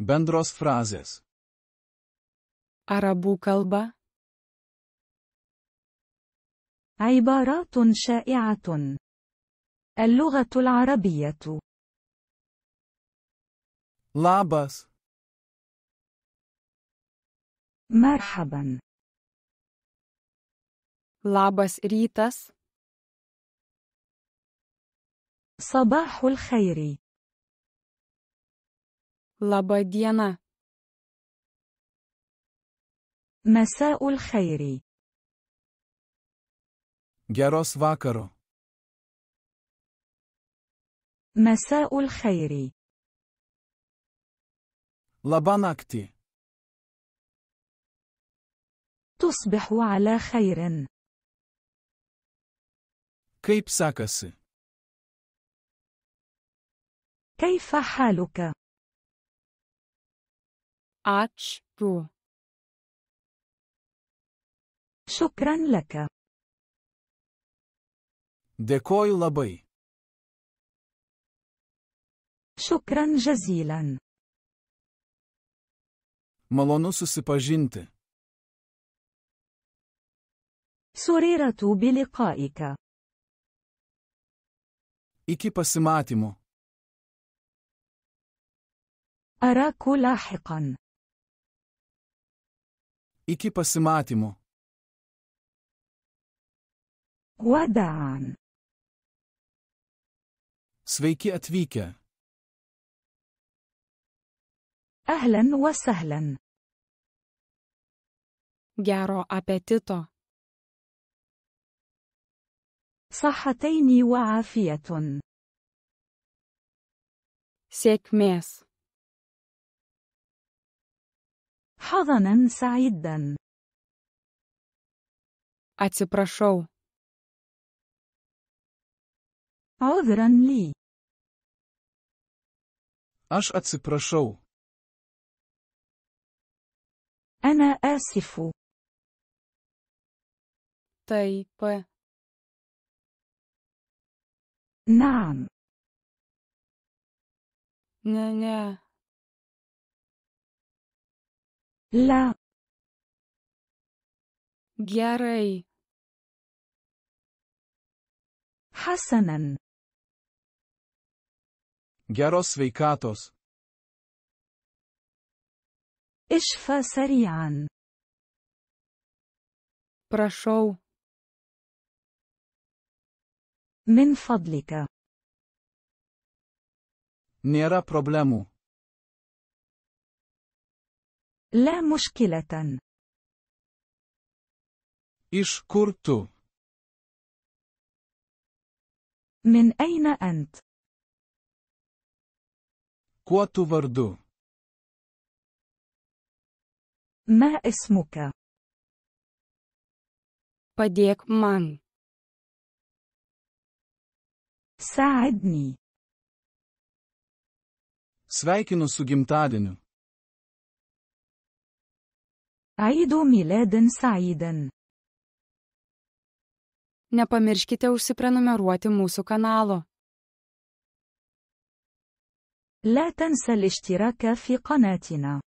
Bendros frazės. Arabų kalba. Aibaratun شائعة. Elugatul arabietų. Labas. مرحبا. Labas rytas. Sabahul Khairi. لاباديانا مساء الخير Geros vakaro. مساء الخير. Labą naktį. تصبح على خير. Kaip sekasi? كيف حالك؟ Ačiū. Šukran laka. Dėkoju labai. Šukran žazylan. Malonu susipažinti. سررت بلقائك. Iki pasimatymo. أراك لاحقا. iki pasimatymo. وداعا Sveiki atvykę. أهلا وسهلا Gero apetito. wa وعافية. Sėkmės. حضنا سعيدا. أتي прошел. عذرا لي. Аж أتي прошел. أنا آسف. طيب. نعم. ня-ня. لا gerai حسنا geros sveikatos اشفى سريعا прошу من فضلك Nėra problemų. لا مشكلة. Iš kur tu? من أين أنت؟ Kuo tu vardu? ما اسمك؟ Padėk man. ساعدني. Sveikinu su gimtadieniu. Aidų Miledin Saidin. Nepamirškite užsiprenumeruoti mūsų kanalo. لا تنسى الاشتراك في قناتنا.